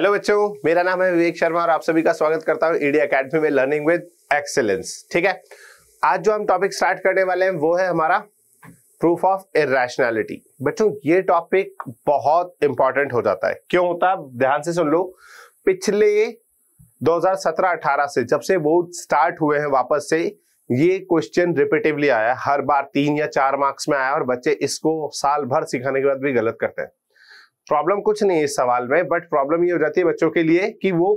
Hello बच्चों मेरा नाम है विवेक शर्मा और आप सभी का स्वागत करता हूँ इंडिया अकेडमी में लर्निंग विद एक्सेलेंस ठीक है आज जो हम टॉपिक स्टार्ट करने वाले हैं वो है हमारा प्रूफ ऑफ इेशनैलिटी बच्चों ये टॉपिक बहुत इंपॉर्टेंट हो जाता है क्यों होता है ध्यान से सुन लो पिछले 2017-18 से जब से वो स्टार्ट हुए हैं वापस से ये क्वेश्चन रिपीटिवली आया हर बार तीन या चार मार्क्स में आया और बच्चे इसको साल भर सिखाने के बाद भी गलत करते हैं प्रॉब्लम कुछ नहीं है इस सवाल में बट प्रॉब्लम ये हो जाती है बच्चों के लिए कि वो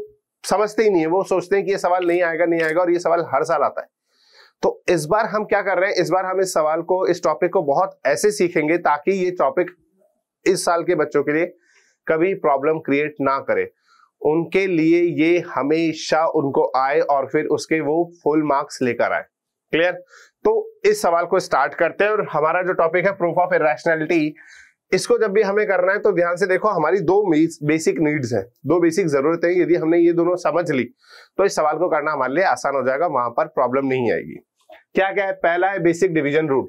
समझते ही नहीं है वो सोचते हैं कि ये सवाल नहीं आएगा नहीं आएगा और ये सवाल हर साल आता है तो इस बार हम क्या कर रहे हैं इस बार हम इस सवाल को इस टॉपिक को बहुत ऐसे सीखेंगे ताकि ये टॉपिक इस साल के बच्चों के लिए कभी प्रॉब्लम क्रिएट ना करे उनके लिए ये हमेशा उनको आए और फिर उसके वो फुल मार्क्स लेकर आए क्लियर तो इस सवाल को स्टार्ट करते हैं और हमारा जो टॉपिक है प्रूफ ऑफ इेशनैलिटी इसको जब भी हमें करना है तो ध्यान से देखो हमारी दो बेसिक नीड्स हैं दो बेसिक जरूरतें हैं यदि हमने ये दोनों समझ ली तो इस सवाल को करना हमारे लिए आसान हो जाएगा वहां पर प्रॉब्लम नहीं आएगी क्या क्या है पहला है बेसिक डिवीजन रूल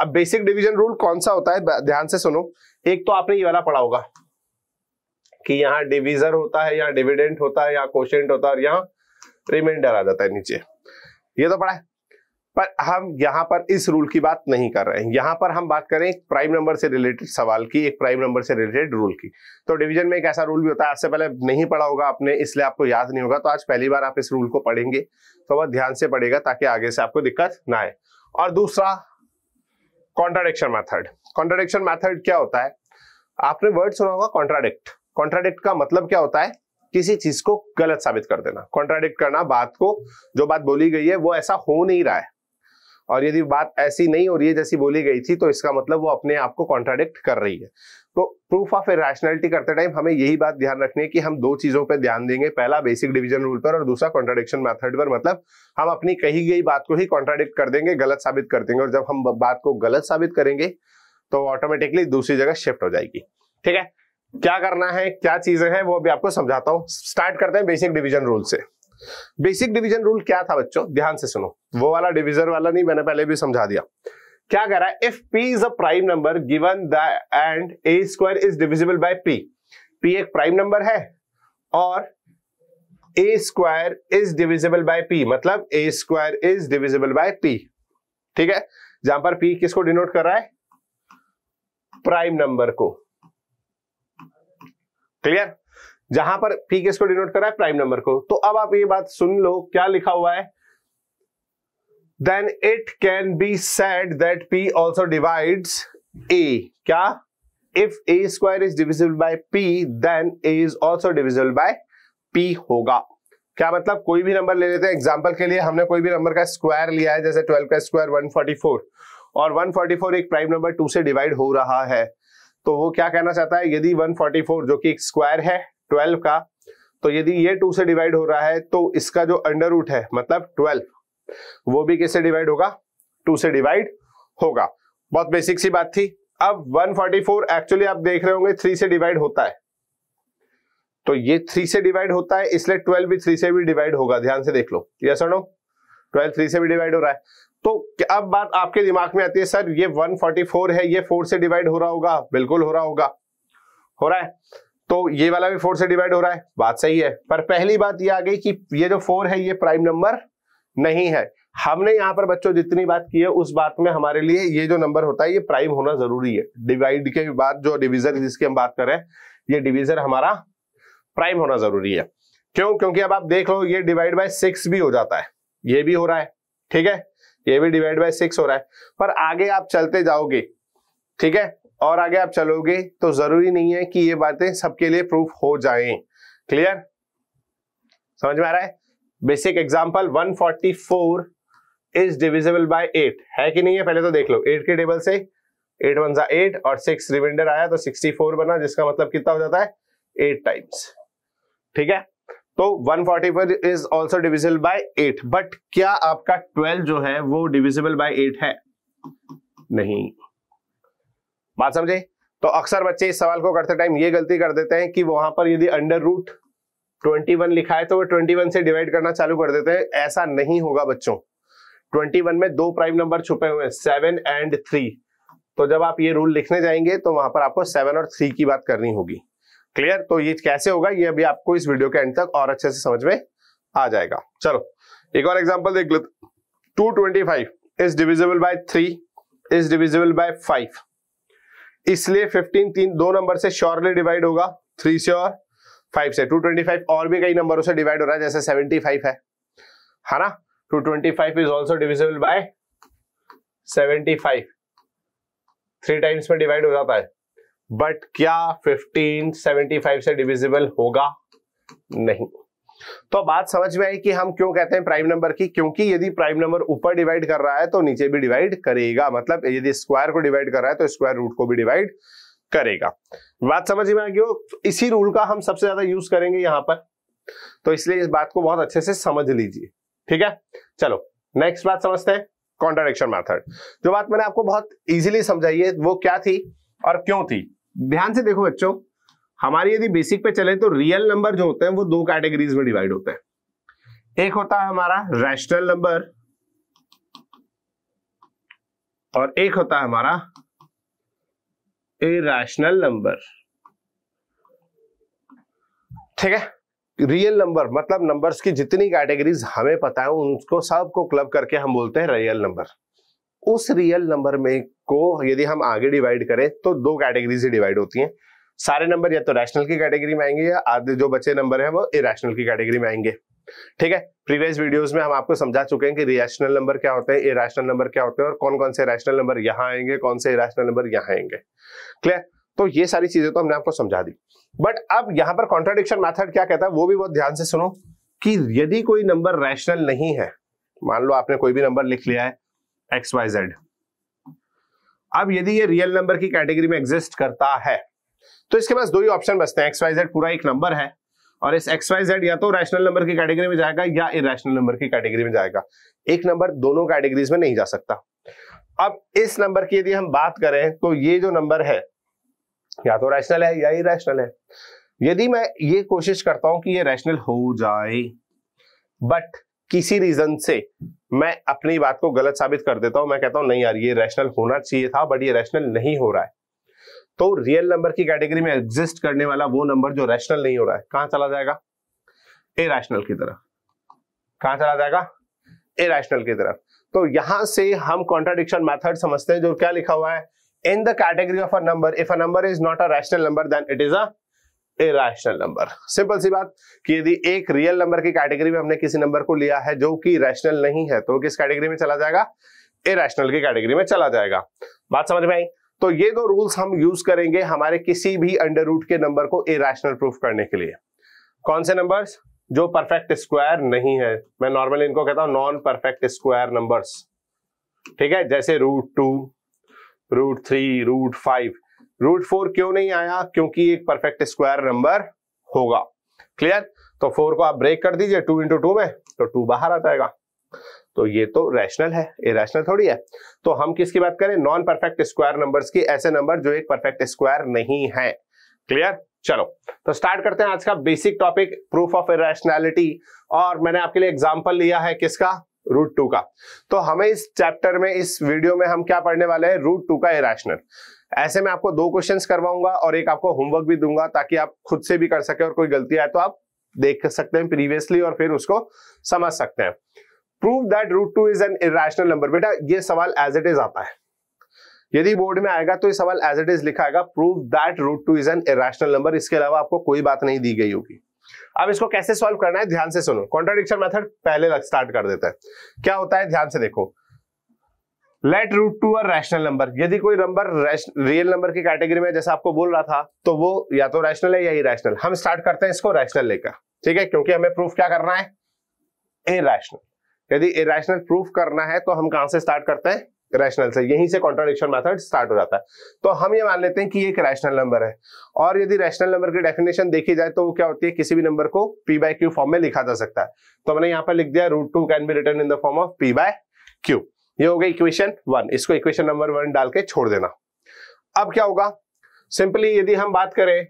अब बेसिक डिवीजन रूल कौन सा होता है ध्यान से सुनो एक तो आपने ये वाला पढ़ा होगा कि यहाँ डिविजर होता है यहाँ डिविडेंट होता है यहाँ क्वेश्चन होता है और यहाँ रिमाइंडर आ जाता है नीचे ये तो पढ़ा है पर हम यहाँ पर इस रूल की बात नहीं कर रहे हैं यहाँ पर हम बात करें एक प्राइम नंबर से रिलेटेड सवाल की एक प्राइम नंबर से रिलेटेड रूल की तो डिवीजन में एक ऐसा रूल भी होता है आज से पहले नहीं पढ़ा होगा आपने इसलिए आपको याद नहीं होगा तो आज पहली बार आप इस रूल को पढ़ेंगे तो वह ध्यान से पढ़ेगा ताकि आगे से आपको दिक्कत ना आए और दूसरा कॉन्ट्राडिक्शन मैथड कॉन्ट्राडिक्शन मैथड क्या होता है आपने वर्ड सुना होगा कॉन्ट्राडिक्ट कॉन्ट्राडिक्ट का मतलब क्या होता है किसी चीज को गलत साबित कर देना कॉन्ट्राडिक्ट करना बात को जो बात बोली गई है वो ऐसा हो नहीं रहा है और यदि बात ऐसी नहीं हो रही है जैसी बोली गई थी तो इसका मतलब वो अपने आप को कॉन्ट्राडिक्ट कर रही है तो प्रूफ ऑफ रैशनैलिटी करते टाइम हमें यही बात ध्यान रखनी है कि हम दो चीजों पर ध्यान देंगे पहला बेसिक डिवीजन रूल पर और दूसरा कॉन्ट्राडिक्शन मेथड पर मतलब हम अपनी कही गई बात को ही कॉन्ट्राडिक्ट कर देंगे गलत साबित कर देंगे और जब हम बात को गलत साबित करेंगे तो ऑटोमेटिकली दूसरी जगह शिफ्ट हो जाएगी ठीक है क्या करना है क्या चीजें हैं वो अभी आपको समझाता हूँ स्टार्ट करते हैं बेसिक डिवीजन रूल से बेसिक डिवीजन रूल क्या था बच्चों ध्यान से सुनो वो वाला डिवीजन वाला नहीं मैंने पहले भी समझा दिया क्या कह रहा है if p is a prime number given the and a square is divisible by p p एक प्राइम नंबर है और a square is divisible by p मतलब a square is divisible by p ठीक है जहां पर पी किसको denote कर रहा है प्राइम नंबर को क्लियर जहां पर पी किस को डिनोट करा है प्राइम नंबर को तो अब आप ये बात सुन लो क्या लिखा हुआ है then it can be said that p also divide a क्या if a square is divisible by p then a is also divisible by p होगा क्या मतलब कोई भी नंबर ले लेते हैं एग्जाम्पल के लिए हमने कोई भी नंबर का स्क्वायर लिया है जैसे ट्वेल्व का स्क्वायर 144 और 144 एक प्राइम नंबर टू से डिवाइड हो रहा है तो वो क्या कहना चाहता है यदि 144 जो कि एक स्क्वायर है ट्वेल्व का तो यदि ये टू से डिवाइड हो रहा है तो इसका जो अंडर रूट है मतलब ट्वेल्व वो भी कैसे डिवाइड होगा टू से डिवाइड होगा बहुत बेसिक सी बात थी अब 144 एक्चुअली आप देख रहे होंगे थ्री से डिवाइड होता है तो ये थ्री से डिवाइड होता है इसलिए ट्वेल्व भी थ्री से भी डिवाइड होगा ध्यान से देख लो यस और नो ट्वेल्व थ्री से भी डिवाइड हो रहा है तो अब बात आपके दिमाग में आती है सर ये 144 है ये फोर से डिवाइड हो रहा होगा बिल्कुल हो रहा होगा हो रहा है तो ये वाला भी फोर से डिवाइड हो रहा है बात सही है पर पहली बात ये आ गई कि ये जो फोर है ये प्राइम नंबर नहीं है हमने यहां पर बच्चों जितनी बात की है उस बात में हमारे लिए ये जो नंबर होता है ये प्राइम होना जरूरी है डिवाइड के बाद जो डिविजन जिसकी हम बात कर रहे हैं ये डिविजन हमारा प्राइम होना जरूरी है क्यों क्योंकि अब आप देख लो ये डिवाइड बाय सिक्स भी हो जाता है ये भी हो रहा है ठीक है ये भी डिवाइड बाय सिक्स हो रहा है पर आगे आप चलते जाओगे ठीक है और आगे आप चलोगे तो जरूरी नहीं है कि ये बातें सबके लिए प्रूफ हो जाए क्लियर समझ में आ रहा है basic example 144 is divisible by eight है कि नहीं है पहले तो देख लो एट के टेबल से एट वन सा एट और सिक्स रिमाइंडर आया तो 64 बना जिसका मतलब कितना हो जाता है एट टाइम्स ठीक है तो 144 is also divisible by eight but क्या आपका 12 जो है वो डिविजिबल बाय एट है नहीं बात समझे तो अक्सर बच्चे इस सवाल को करते टाइम ये गलती कर देते हैं कि वहां पर यदि अंडर रूट ट्वेंटी वन लिखा है तो वो ट्वेंटी वन से डिवाइड करना चालू कर देते हैं ऐसा नहीं होगा बच्चों ट्वेंटी वन में दो प्राइम नंबर छुपे हुए सेवन एंड थ्री तो जब आप ये रूल लिखने जाएंगे तो वहां पर आपको सेवन और थ्री की बात करनी होगी क्लियर तो ये कैसे होगा ये अभी आपको इस वीडियो के एंड तक और अच्छे से समझ में आ जाएगा चलो एक और एग्जाम्पल देख लो two twenty five is divisible by three is divisible by five इसलिए 15 तीन दो नंबर से श्योरली डिवाइड होगा थ्री से और फाइव से 225 और भी कई नंबरों से डिवाइड हो रहा है जैसे 75 है है ना 225 is also divisible by 75 three times में डिवाइड हो जाता है बट क्या 15 75 से डिविजिबल होगा नहीं तो बात समझ में आई कि हम क्यों कहते हैं प्राइम नंबर की क्योंकि यदि प्राइम नंबर ऊपर डिवाइड कर रहा है तो नीचे भी डिवाइड करेगा मतलब यदि स्क्वायर को डिवाइड कर रहा है तो स्क्वायर रूट को भी डिवाइड करेगा बात समझ में आई हो इसी रूल का हम सबसे ज्यादा यूज करेंगे यहां पर तो इसलिए इस बात को बहुत अच्छे से समझ लीजिए ठीक है चलो नेक्स्ट बात समझते हैं कॉन्ट्राडिक्शन मैथड जो बात मैंने आपको बहुत इजीली समझाई है वो क्या थी और क्यों थी ध्यान से देखो बच्चों हमारी यदि बेसिक पे चले तो रियल नंबर जो होते हैं वो दो कैटेगरीज में डिवाइड होते हैं एक होता है हमारा रैशनल नंबर और एक होता है हमारा इरेशनल नंबर ठीक है रियल नंबर मतलब नंबर्स की जितनी कैटेगरीज हमें पता है उनको सबको क्लब करके हम बोलते हैं रियल नंबर उस रियल नंबर में को यदि हम आगे डिवाइड करें तो दो कैटेगरीज ही डिवाइड होती हैं सारे नंबर या तो रैशनल की कैटेगरी में आएंगे या आधे जो बचे नंबर है वो इेशनल की कैटेगरी में आएंगे ठीक है प्रीवियस वीडियोस में हम आपको समझा चुके हैं कि रिएशनल नंबर क्या होते हैं इेशनल नंबर क्या होते हैं और कौन कौन से रैशनल नंबर यहाँ आएंगे कौन से इेशनल नंबर यहाँ आएंगे क्लियर तो ये सारी चीजें तो हमने आपको समझा दी बट अब यहाँ पर कॉन्ट्राडिक्शन मैथड क्या कहता है वो भी बहुत ध्यान से सुनो कि यदि कोई नंबर रैशनल नहीं है मान लो आपने कोई भी नंबर लिख लिया है एक्स वाई जेड अब यदि ये रियल नंबर की कैटेगरी में एग्जिस्ट करता है तो इसके पास दो ही ऑप्शन बचते हैं एक्स वाई जेड पूरा एक नंबर है और इस एक्स वाई जेड या तो रैशनल नंबर की कैटेगरी में जाएगा या इरेशनल नंबर की कैटेगरी में जाएगा एक नंबर दोनों कैटेगरीज में नहीं जा सकता अब इस नंबर की यदि हम बात करें तो ये जो नंबर है या तो रैशनल है या इरेशनल है यदि मैं ये कोशिश करता हूं कि ये रैशनल हो जाए बट किसी रीजन से मैं अपनी बात को गलत साबित कर देता हूं मैं कहता हूं नहीं यार ये रैशनल होना चाहिए था बट ये रैशनल नहीं हो रहा है तो रियल नंबर की कैटेगरी में एग्जिस्ट करने वाला वो नंबर जो रैशनल नहीं हो रहा है कहां चला जाएगा ए रैशनल की तरफ कहां चला जाएगा ए रैशनल की तरफ तो यहां से हम कॉन्ट्राडिक्शन मैथड समझते हैं जो क्या लिखा हुआ है in the category of a number if a number is not a rational number then it is a irrational number simple सी बात कि यदि एक रियल नंबर की कैटेगरी में हमने किसी नंबर को लिया है जो कि रैशनल नहीं है तो किस कैटेगरी में चला जाएगा इरेशनल की कैटेगरी में चला जाएगा बात समझ में आई तो ये दो रूल्स हम यूज करेंगे हमारे किसी भी अंडर रूट के नंबर को इराशनल प्रूफ करने के लिए कौन से नंबर्स जो परफेक्ट स्क्वायर नहीं है मैं नॉर्मली इनको कहता हूं नॉन परफेक्ट स्क्वायर नंबर्स ठीक है जैसे root two root three root five root four क्यों नहीं आया क्योंकि एक परफेक्ट स्क्वायर नंबर होगा क्लियर तो फोर को आप ब्रेक कर दीजिए टू इंटू टू में तो टू बाहर आ जाएगा तो ये तो रैशनल है इेशनल थोड़ी है तो हम किसकी बात करें नॉन परफेक्ट स्क्वायर नंबर्स की ऐसे नंबर जो एक परफेक्ट स्क्वायर नहीं है क्लियर चलो तो स्टार्ट करते हैं आज का basic topic proof of irrationality और मैंने आपके लिए एग्जाम्पल लिया है किसका रूट टू का तो हमें इस चैप्टर में इस वीडियो में हम क्या पढ़ने वाले हैं रूट टू का इेशनल ऐसे में आपको दो क्वेश्चंस करवाऊंगा और एक आपको होमवर्क भी दूंगा ताकि आप खुद से भी कर सके और कोई गलती आए तो आप देख सकते हैं प्रीवियसली और फिर उसको समझ सकते हैं prove that root two is an irrational number बेटा ये सवाल एज इट इज आता है यदि बोर्ड में आएगा तो ये सवाल एज इट इज लिखा आएगा prove that root two is an irrational number इसके अलावा आपको कोई बात नहीं दी गई होगी अब इसको कैसे सॉल्व करना है ध्यान से सुनो कॉन्ट्राडिक्शन मेथड पहले स्टार्ट कर देता है क्या होता है ध्यान से देखो let root two a rational number यदि कोई नंबर रियल नंबर की कैटेगरी में जैसा आपको बोल रहा था तो वो या तो रैशनल है या इरेशनल हम स्टार्ट करते हैं इसको रैशनल लेकर ठीक है क्योंकि हमें प्रूफ क्या करना है इेशनल यदि इेशनल प्रूफ करना है तो हम कहां से स्टार्ट करते हैं रैशनल से यहीं से कॉन्ट्राडिक्शन मेथड स्टार्ट हो जाता है तो हम ये मान लेते हैं कि एक रैशनल नंबर है और यदि रैशनल नंबर की डेफिनेशन देखी जाए तो वो क्या होती है किसी भी नंबर को पी बाय क्यू फॉर्म में लिखा जा सकता है तो हमने यहाँ पर लिख दिया root two can be written in the form of p by q ये हो गया इक्वेशन वन इसको इक्वेशन नंबर वन डाल के छोड़ देना अब क्या होगा सिंपली यदि हम बात करें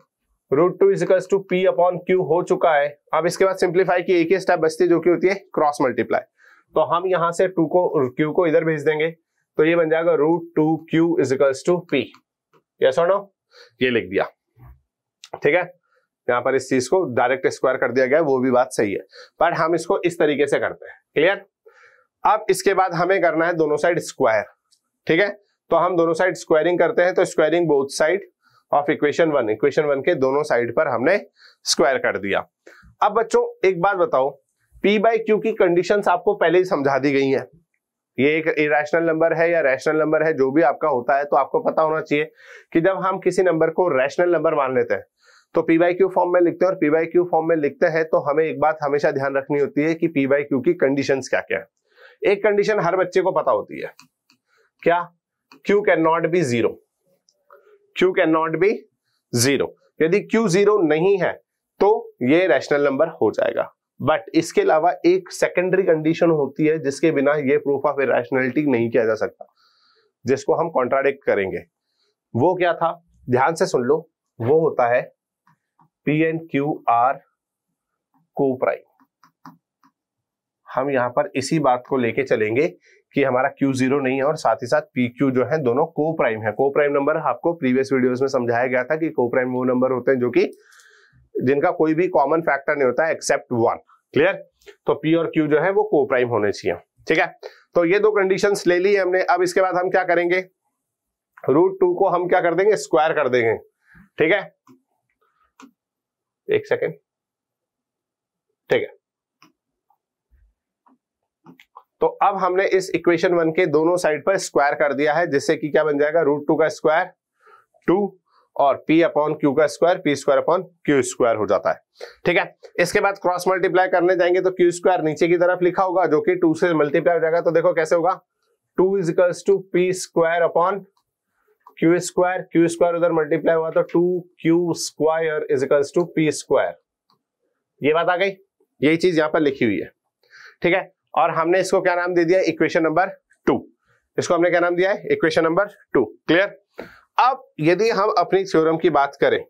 root two is equals to p upon q हो चुका है अब इसके बाद सिंप्लीफाई की एक ही स्टेप बचती है जो कि होती है क्रॉस मल्टीप्लाई तो हम यहां से टू को क्यू को इधर भेज देंगे तो ये बन जाएगा root two q is equals to p yes और नो ये लिख दिया ठीक है यहां पर इस चीज को डायरेक्ट स्क्वायर कर दिया गया वो भी बात सही है पर हम इसको इस तरीके से करते हैं क्लियर अब इसके बाद हमें करना है दोनों साइड स्क्वायर ठीक है तो हम दोनों साइड स्क्वायरिंग करते हैं तो squaring both side of equation one equation one के दोनों साइड पर हमने स्क्वायर कर दिया अब बच्चों एक बात बताओ पी बाई क्यू की कंडीशन आपको पहले ही समझा दी गई है ये एक इरेशनल नंबर है या रैशनल नंबर है जो भी आपका होता है तो आपको पता होना चाहिए कि जब हम किसी नंबर को रैशनल नंबर मान लेते हैं तो पी बाई क्यू फॉर्म में लिखते हैं और पी बाई क्यू फॉर्म में लिखते हैं तो हमें एक बात हमेशा ध्यान रखनी होती है कि पी बाई क्यू की कंडीशन क्या क्या है एक कंडीशन हर बच्चे को पता होती है क्या q can not be zero q can not be zero यदि क्यू जीरो नहीं है तो ये रैशनल नंबर हो जाएगा बट इसके अलावा एक सेकेंडरी कंडीशन होती है जिसके बिना ये प्रूफ ऑफ इेशनैलिटी नहीं किया जा सकता जिसको हम कॉन्ट्राडिक्ट करेंगे वो क्या था ध्यान से सुन लो वो होता है p and q are coprime हम यहां पर इसी बात को लेके चलेंगे कि हमारा क्यू जीरो नहीं है और साथ ही साथ पी क्यू जो है दोनों को प्राइम है को प्राइम नंबर आपको प्रीवियस वीडियोस में समझाया गया था कि को प्राइम वो नंबर होते हैं जो कि जिनका कोई भी कॉमन फैक्टर नहीं होता एक्सेप्ट वन क्लियर तो पी और क्यू जो है वो को प्राइम होने चाहिए ठीक है तो ये दो कंडीशंस ले ली हमने अब इसके बाद हम क्या करेंगे रूट टू को हम क्या कर देंगे स्क्वायर कर देंगे ठीक है एक सेकेंड ठीक है तो अब हमने इस इक्वेशन वन के दोनों साइड पर स्क्वायर कर दिया है जिससे कि क्या बन जाएगा रूट टू का स्क्वायर टू और p अपॉन क्यू का square p square upon q square हो जाता है ठीक है इसके बाद क्रॉस मल्टीप्लाई करने जाएंगे तो क्यू स्क्वायर नीचे की तरफ लिखा होगा जो कि 2 से मल्टीप्लाई हो जाएगा तो देखो कैसे होगा 2 is equals to p square upon q square q square उधर मल्टीप्लाई हुआ तो two q square is equals to p square ये बात आ गई यही चीज यहां पर लिखी हुई है ठीक है और हमने इसको क्या नाम दे दिया इक्वेशन नंबर टू इसको हमने क्या नाम दिया है इक्वेशन नंबर टू क्लियर अब यदि हम अपनी थ्योरम की बात करें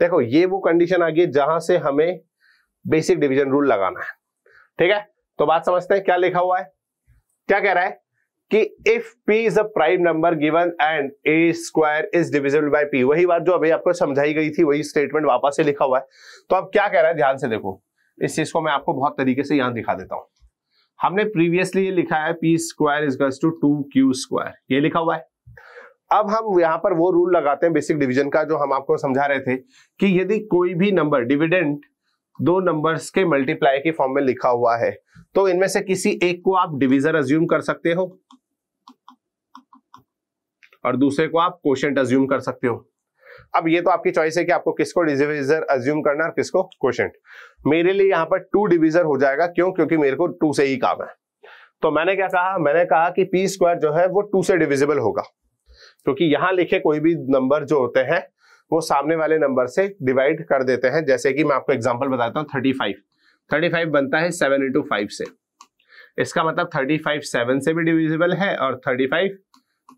देखो ये वो कंडीशन आ गई जहां से हमें बेसिक डिवीजन रूल लगाना है ठीक है तो बात समझते हैं क्या लिखा हुआ है क्या कह रहा है कि if p is a prime number given and a square is divisible by p वही बात जो अभी आपको समझाई गई थी वही स्टेटमेंट वापस से लिखा हुआ है तो अब क्या कह रहा है ध्यान से देखो इस चीज को मैं आपको बहुत तरीके से यहां दिखा देता हूं हमने प्रीवियसली ये लिखा है p square is to two q square ये लिखा हुआ है अब हम यहां पर वो रूल लगाते हैं बेसिक डिवीजन का जो हम आपको समझा रहे थे कि यदि कोई भी नंबर डिविडेंट दो नंबर्स के मल्टीप्लाई के फॉर्म में लिखा हुआ है तो इनमें से किसी एक को आप डिविजर अज्यूम कर सकते हो और दूसरे को आप क्वेश्चन अज्यूम कर सकते हो अब ये तो आपकी चॉइस है कि आपको किसको डिविजर अज्यूम करना और किसको क्वेश्चन मेरे लिए यहां पर टू डिविजर हो जाएगा क्यों क्योंकि मेरे को टू से ही काम है तो मैंने क्या कहा मैंने कहा कि पी स्क्वायर जो है वो टू से डिविजिबल होगा क्योंकि यहां लिखे कोई भी नंबर जो होते हैं वो सामने वाले नंबर से डिवाइड कर देते हैं जैसे कि मैं आपको एग्जाम्पल बताता हूँ थर्टी फाइव थर्टी फाइव बनता है सेवन इंटू फाइव से इसका मतलब थर्टी फाइव सेवन से भी डिविजिबल है और थर्टी फाइव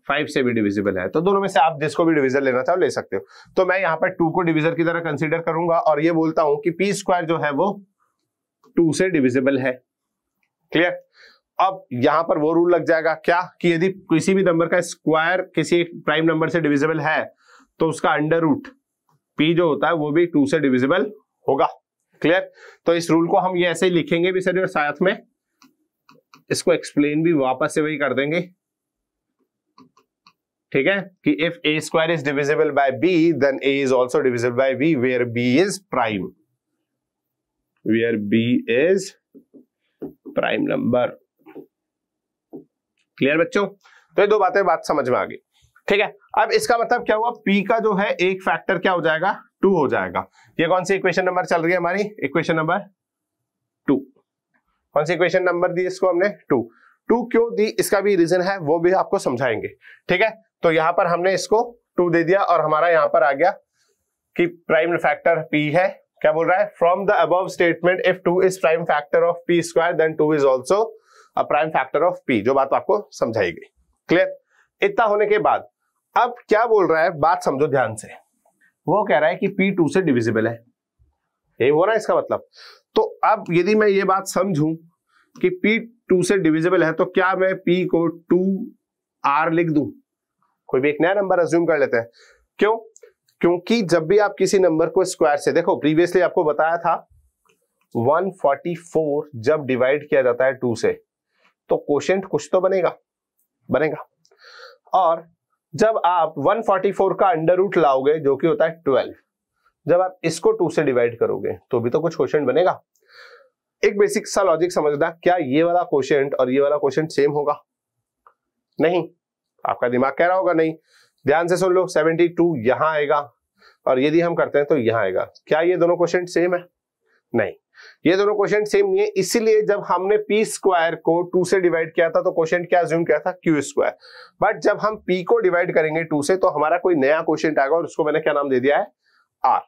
फाइव से भी डिविजिबल है तो दोनों में से आप जिसको भी डिविजन लेना चाहो ले सकते हो तो मैं यहाँ पर टू को डिविजन की तरह कंसिडर करूंगा और ये बोलता हूं कि पी स्क्वायर जो है वो टू से डिविजिबल है क्लियर अब यहां पर वो रूल लग जाएगा क्या कि यदि किसी भी नंबर का स्क्वायर किसी एक प्राइम नंबर से डिविजिबल है तो उसका अंडर रूट पी जो होता है वो भी टू से डिविजिबल होगा क्लियर तो इस रूल को हम ये ऐसे लिखेंगे भी सर और साथ में इसको एक्सप्लेन भी वापस से वही कर देंगे ठीक है कि if a square is divisible by b then a is also divisible by b where b is prime where b is prime number clear बच्चों तो ये दो बातें बात समझ में आ गई ठीक है अब इसका मतलब क्या हुआ पी का जो है एक फैक्टर क्या हो जाएगा टू हो जाएगा ये कौन सी इक्वेशन नंबर चल रही है हमारी इक्वेशन नंबर टू कौन सी इक्वेशन नंबर दी इसको हमने टू टू क्यों दी इसका भी रीजन है वो भी आपको समझाएंगे ठीक है तो यहां पर हमने इसको टू दे दिया और हमारा यहां पर आ गया कि प्राइम फैक्टर पी है क्या बोल रहा है from the above statement if two is prime factor of p square then two is also prime factor of p जो बात आपको समझाई गई क्लियर इतना होने के बाद अब क्या बोल रहा है बात समझो ध्यान से वो कह रहा है कि पी टू से डिविजिबल है ये हो रहा है इसका मतलब तो अब यदि मैं ये बात समझू कि पी टू से डिविजिबल है तो क्या मैं पी को टू आर लिख दूं कोई भी एक नया नंबर अज्यूम कर लेते हैं क्यों क्योंकि जब भी आप किसी नंबर को स्क्वायर से देखो प्रीवियसली आपको बताया था 144 जब डिवाइड किया जाता है 2 से तो क्वेश्चन कुछ तो बनेगा बनेगा और जब आप 144 का अंडर रूट लाओगे जो कि होता है 12 जब आप इसको 2 से डिवाइड करोगे तो भी तो कुछ क्वेश्चन बनेगा एक बेसिक सा लॉजिक समझना क्या ये वाला क्वेश्चन और ये वाला क्वेश्चन सेम होगा नहीं आपका दिमाग कह रहा होगा नहीं ध्यान से सुन लो 72 यहां आएगा और यदि हम करते हैं तो यहां आएगा क्या ये दोनों क्वेश्चन सेम है नहीं ये दोनों क्वेश्चन सेम नहीं है इसीलिए जब हमने पी स्क्वायर को टू से डिवाइड किया था तो क्वेश्चन क्या ज्यूम किया था क्यू स्क्वायर बट जब हम पी को डिवाइड करेंगे टू से तो हमारा कोई नया क्वेश्चन आएगा और उसको मैंने क्या नाम दे दिया है आर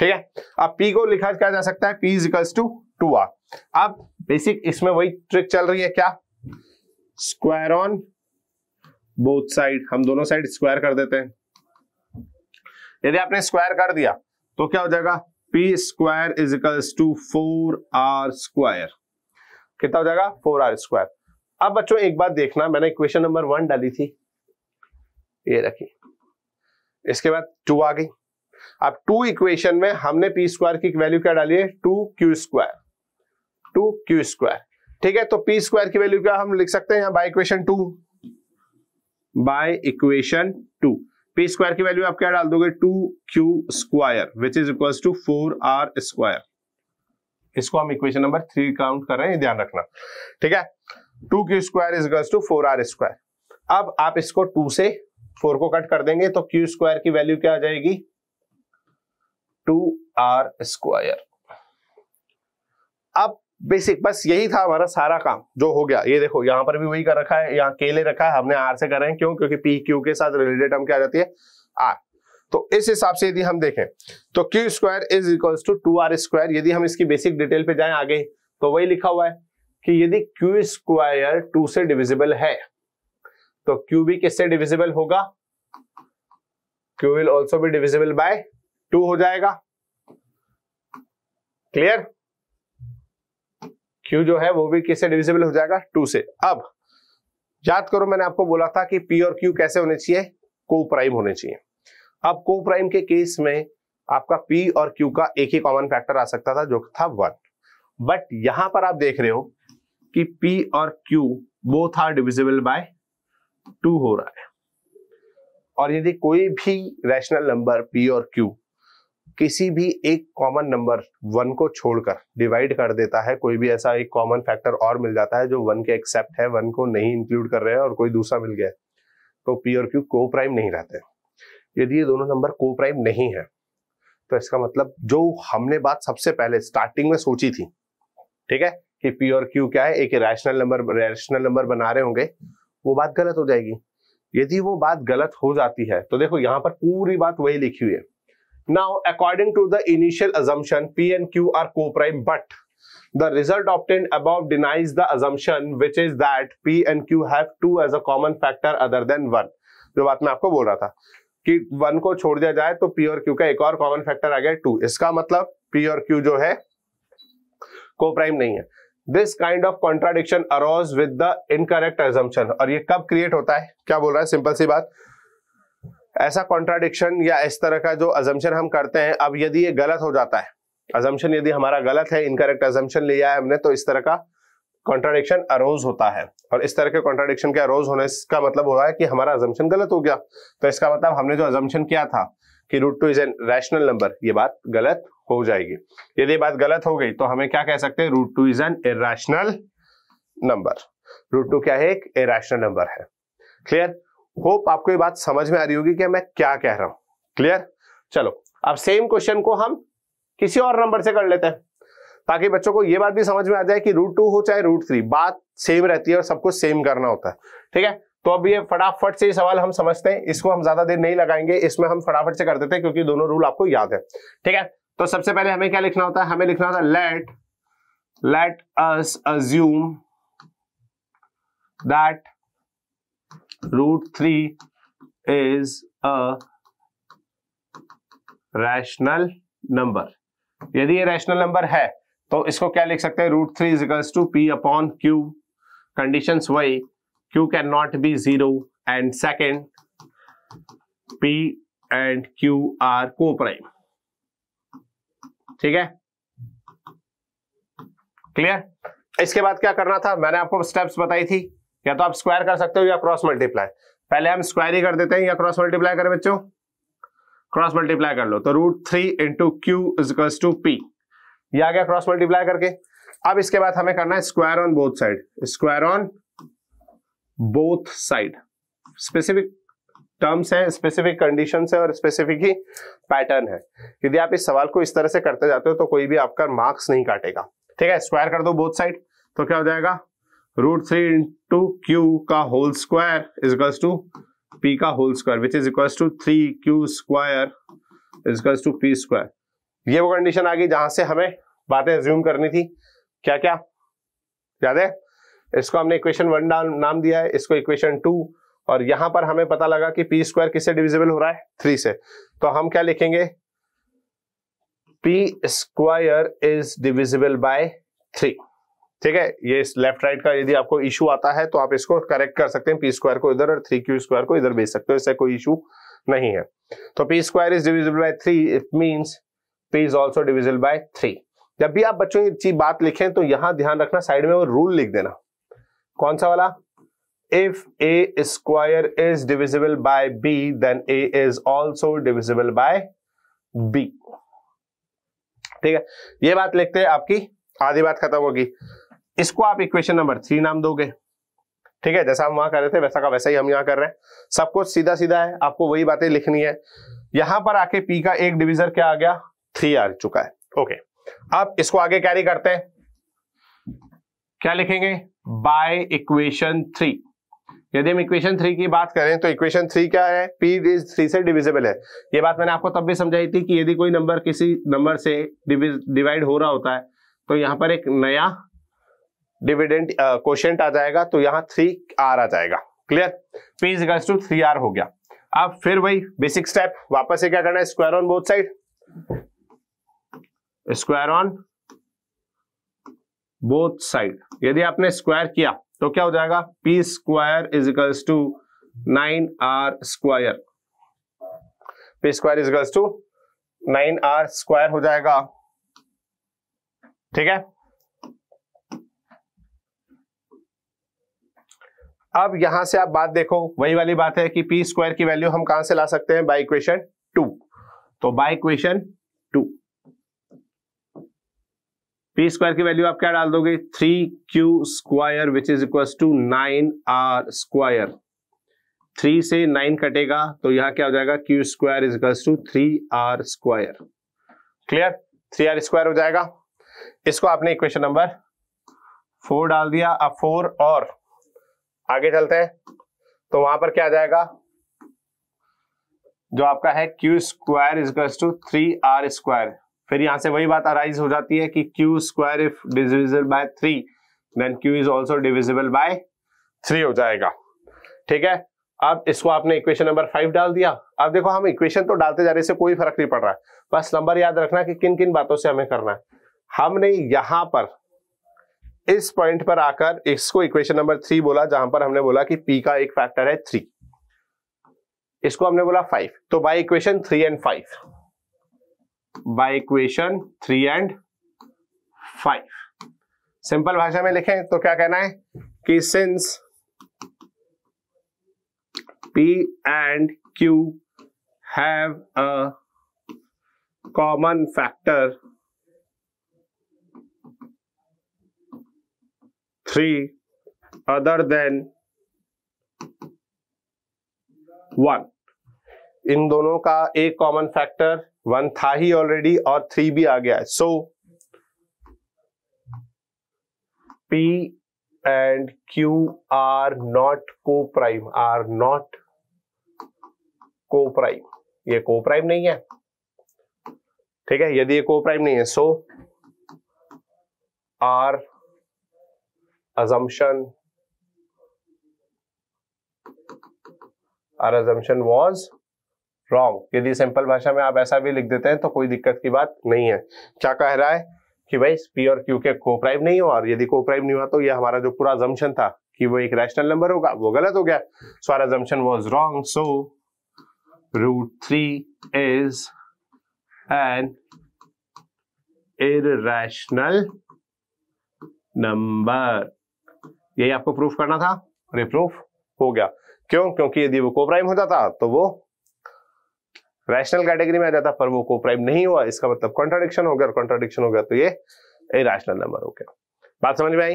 ठीक है अब पी को लिखा क्या जा सकता है p is to two r अब बेसिक इसमें वही ट्रिक चल रही है क्या स्क्वायर ऑन बोथ साइड हम दोनों साइड स्क्वायर कर देते हैं यदि आपने स्क्वायर कर दिया तो क्या हो जाएगा p square is equals to four r square कितना हो जाएगा फोर आर स्क्वायर अब बच्चों एक बात देखना मैंने इक्वेशन नंबर वन डाली थी ये रखी इसके बाद टू आ गई अब टू इक्वेशन में हमने पी स्क्वायर की वैल्यू क्या डाली है two q square two q square ठीक है तो पी स्क्वायर की वैल्यू क्या हम लिख सकते हैं यहाँ by equation two by equation two p square की वैल्यू आप क्या डाल दोगे two q square which is equal to four r square इसको हम इक्वेशन नंबर थ्री काउंट कर रहे हैं ध्यान रखना ठीक है two q square is equal to four r square अब आप इसको टू से फोर को कट कर देंगे तो क्यू स्क्वायर की वैल्यू क्या आ जाएगी टू आर स्क्वायर अब बेसिक बस यही था हमारा सारा काम जो हो गया ये देखो यहाँ पर भी वही कर रखा है यहाँ केले रखा है हमने आर से कर रहे हैं क्यों क्योंकि पी क्यू के साथ रिलेटेड हम क्या आ जाती है आर तो इस हिसाब से यदि हम देखें तो q square is equal to two r square यदि हम इसकी बेसिक डिटेल पे जाए आगे तो वही लिखा हुआ है कि यदि क्यू स्क्वायर टू से डिविजिबल है तो क्यू भी किससे डिविजिबल होगा क्यू विल ऑल्सो भी डिविजिबल बाय टू हो जाएगा क्लियर क्यू जो है वो भी किससे डिविजिबल हो जाएगा टू से अब याद करो मैंने आपको बोला था कि पी और क्यू कैसे होने चाहिए को प्राइम होने चाहिए अब को प्राइम के केस में आपका पी और क्यू का एक ही कॉमन फैक्टर आ सकता था जो था वन बट यहां पर आप देख रहे हो कि पी और क्यू वो था डिविजिबल बाय टू हो रहा है और यदि कोई भी रैशनल नंबर पी और क्यू किसी भी एक कॉमन नंबर वन को छोड़कर डिवाइड कर देता है कोई भी ऐसा एक कॉमन फैक्टर और मिल जाता है जो वन के एक्सेप्ट है वन को नहीं इंक्लूड कर रहे हैं और कोई दूसरा मिल गया तो पी और क्यू को प्राइम नहीं रहते यदि ये दोनों नंबर को प्राइम नहीं है तो इसका मतलब जो हमने बात सबसे पहले स्टार्टिंग में सोची थी ठीक है कि पी और क्यू क्या है एक रैशनल नंबर रैशनल नंबर बना रहे होंगे वो बात गलत हो जाएगी यदि वो बात गलत हो जाती है तो देखो यहाँ पर पूरी बात वही लिखी हुई है Now, according to the initial assumption, P and Q are co-prime, but the result obtained above denies the assumption which is that P and Q have two as a common factor other than one. जो बात मैं आपको बोल रहा था कि one को छोड़ दिया जाए तो P और Q का एक और common factor आ गया two इसका मतलब P और Q जो है को प्राइम नहीं है this kind of contradiction arose with the incorrect assumption और ये कब क्रिएट होता है क्या बोल रहा है सिंपल सी बात ऐसा कॉन्ट्राडिक्शन या इस तरह का जो अजम्पन हम करते हैं अब यदि ये गलत हो जाता है अजम्पन यदि हमारा गलत है इनकरेक्ट अजम्पन लिया है हमने तो इस तरह का कॉन्ट्राडिक्शन अरोज होता है और इस तरह के कॉन्ट्राडिक्शन के अरोज होने का मतलब हो रहा है कि हमारा अजम्पन गलत हो गया तो इसका मतलब हमने जो अजम्पन किया था कि root two is an rational number ये बात गलत हो जाएगी यदि बात गलत हो गई तो हमें क्या कह सकते हैं root two is an irrational number root two क्या है एक इेशनल नंबर है क्लियर होप आपको ये बात समझ में आ रही होगी कि मैं क्या कह रहा हूं क्लियर चलो अब सेम क्वेश्चन को हम किसी और नंबर से कर लेते हैं ताकि बच्चों को यह बात भी समझ में आ जाए कि रूट टू हो चाहे रूट थ्री बात सेम रहती है और सब कुछ सेम करना होता है ठीक है तो अब ये फटाफट से ये सवाल हम समझते हैं इसको हम ज्यादा देर नहीं लगाएंगे इसमें हम फटाफट से कर देते हैं क्योंकि दोनों रूल आपको याद है ठीक है तो सबसे पहले हमें क्या लिखना होता है हमें लिखना होता है let let us assume that root three is a rational number. यदि ये रैशनल नंबर है तो इसको क्या लिख सकते हैं root three is equals to p upon q condition वही q can not be zero and second p and q are coprime ठीक है क्लियर इसके बाद क्या करना था मैंने आपको स्टेप्स बताई थी या तो आप स्क्वायर कर सकते हो या क्रॉस मल्टीप्लाई पहले हम स्क्वायर ही कर देते हैं या क्रॉस मल्टीप्लाई करें बच्चों क्रॉस मल्टीप्लाई कर लो तो root three into q is equals to p ये आ गया क्रॉस मल्टीप्लाई करके अब इसके बाद हमें करना है square on both side square on both side specific terms हैं स्पेसिफिक कंडीशन है और स्पेसिफिक ही पैटर्न है यदि आप इस सवाल को इस तरह से करते जाते हो तो कोई भी आपका मार्क्स नहीं काटेगा ठीक है स्क्वायर कर दो बोथ साइड तो क्या हो जाएगा रूट थ्री इंटू क्यू का whole square is equal to p का whole square which is equal to three q square is equal to p square ये वो कंडीशन आ गई जहां से हमें बातें ज्यूम करनी थी क्या क्या याद है इसको हमने इक्वेशन वन नाम दिया है इसको इक्वेशन टू और यहां पर हमें पता लगा कि पी स्क्वायर किससे डिविजिबल हो रहा है थ्री से तो हम क्या लिखेंगे p square is divisible by three ठीक है ये इस लेफ्ट राइट का यदि आपको इशू आता है तो आप इसको करेक्ट कर सकते हैं पी स्क्वायर को इधर और थ्री क्यू स्क्वायर को इधर भेज सकते हो इससे कोई इशू नहीं है तो p square is divisible by three it means p is also divisible by three जब भी आप बच्चों की चीज बात लिखें तो यहां ध्यान रखना साइड में वो रूल लिख देना कौन सा वाला if a square is divisible by b then a is also divisible by b ठीक है ये बात लिखते हैं आपकी आधी बात खत्म होगी इसको आप इक्वेशन नंबर थ्री नाम दोगे ठीक है जैसा हम वहां कर रहे थे वैसा का वैसा ही हम यहाँ कर रहे हैं सब कुछ सीधा सीधा है आपको वही बातें लिखनी है यहां पर आके पी का एक डिविजर क्या आ गया थ्री आ चुका है ओके अब इसको आगे कैरी करते हैं क्या लिखेंगे बाय इक्वेशन थ्री यदि हम इक्वेशन थ्री की बात करें तो इक्वेशन थ्री क्या है पी इज थ्री से डिविजिबल है ये बात मैंने आपको तब भी समझाई थी कि यदि कोई नंबर किसी नंबर से डिवाइड हो रहा होता है तो यहां पर एक नया डिविडेंट क्वेश्चन आ जाएगा तो यहाँ थ्री आर आ जाएगा clear p is to three r हो गया अब फिर वही बेसिक स्टेप वापस से क्या करना है square on both side square on both side यदि आपने स्क्वायर किया तो क्या हो जाएगा p square is equals to nine r square p square is equals to nine r square हो जाएगा ठीक है अब यहां से आप बात देखो वही वाली बात है कि पी स्क्वायर की वैल्यू हम कहां से ला सकते हैं बाई इक्वेशन टू तो by equation two p square की वैल्यू आप क्या डाल दोगे three q square which is equal to nine r square three से नाइन कटेगा तो यहां क्या हो जाएगा q square is equal to three r square clear three r square हो जाएगा इसको आपने इक्वेशन नंबर फोर डाल दिया अब फोर और आगे चलते हैं तो वहां पर क्या आ जाएगा जो आपका है q square is equals to three r square फिर यहां से वही बात अराइज हो जाती है कि q square if divisible by three then q is also divisible by three हो जाएगा ठीक है अब इसको आपने इक्वेशन नंबर फाइव डाल दिया अब देखो हम इक्वेशन तो डालते जा रहे से कोई फर्क नहीं पड़ रहा है बस नंबर याद रखना कि किन किन बातों से हमें करना है हमने यहां पर इस पॉइंट पर आकर इसको इक्वेशन नंबर थ्री बोला जहां पर हमने बोला कि पी का एक फैक्टर है थ्री इसको हमने बोला फाइव तो by equation three and five by equation three and five simple भाषा में लिखें तो क्या कहना है कि since p and q have a common factor three other than one इन दोनों का एक कॉमन फैक्टर वन था ही ऑलरेडी और थ्री भी आ गया है so p and q are not coprime are not coprime ये को प्राइम नहीं है ठीक है यदि ये को प्राइम नहीं है so our assumption our assumption was wrong यदि सिंपल भाषा में आप ऐसा भी लिख देते हैं तो कोई दिक्कत की बात नहीं है क्या कह रहा है कि भाई पी और क्यू के को कोप्राइम नहीं हुआ और यदि को कोप्राइम नहीं हुआ तो यह हमारा जो पूरा जम्पन था कि वो एक रैशनल नंबर होगा वो गलत हो गया so our assumption was wrong so root three is an irrational number यही आपको प्रूफ करना था और ये प्रूफ हो गया क्यों क्योंकि यदि वो कोप्राइम हो जाता तो वो रैशनल कैटेगरी में आ जाता पर वो कोप्राइम नहीं हुआ इसका मतलब कॉन्ट्राडिक्शन हो गया और कॉन्ट्राडिक्शन हो गया तो ये इरेशनल नंबर हो गया बात समझ में आई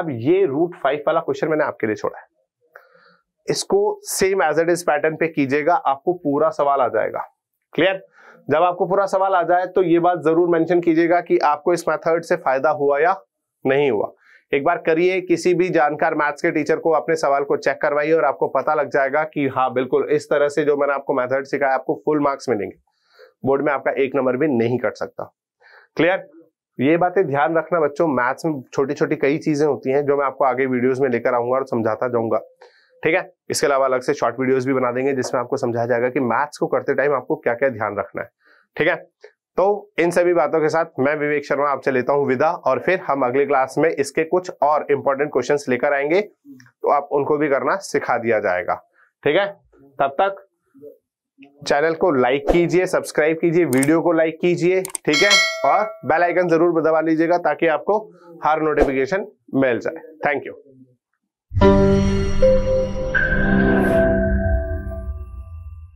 अब ये रूट फाइव वाला क्वेश्चन मैंने आपके लिए छोड़ा है इसको same as it is pattern पे कीजिएगा आपको पूरा सवाल आ जाएगा क्लियर जब आपको पूरा सवाल आ जाए तो ये बात जरूर मेंशन कीजिएगा कि आपको इस मेथड से फायदा हुआ या नहीं हुआ एक बार करिए किसी भी जानकार मैथ्स के टीचर को अपने सवाल को चेक करवाइए और आपको पता लग जाएगा कि हाँ बिल्कुल इस तरह से जो मैंने आपको मेथड सिखाया आपको फुल मार्क्स मिलेंगे बोर्ड में आपका एक नंबर भी नहीं कट सकता क्लियर ये बातें ध्यान रखना बच्चों मैथ्स में छोटी छोटी कई चीजें होती हैं जो मैं आपको आगे वीडियोस में लेकर आऊंगा और समझाता जाऊंगा ठीक है इसके अलावा अलग से शॉर्ट वीडियोस भी बना देंगे जिसमें आपको समझाया जाएगा कि मैथ्स को करते टाइम आपको क्या क्या ध्यान रखना है ठीक है तो इन सभी बातों के साथ मैं विवेक शर्मा आपसे लेता हूं विदा और फिर हम अगली क्लास में इसके कुछ और इंपॉर्टेंट क्वेश्चंस लेकर आएंगे तो आप उनको भी करना सिखा दिया जाएगा ठीक है तब तक चैनल को लाइक कीजिए सब्सक्राइब कीजिए वीडियो को लाइक कीजिए ठीक है और बेल आइकन जरूर दबा लीजिएगा ताकि आपको हर नोटिफिकेशन मिल जाए थैंक यू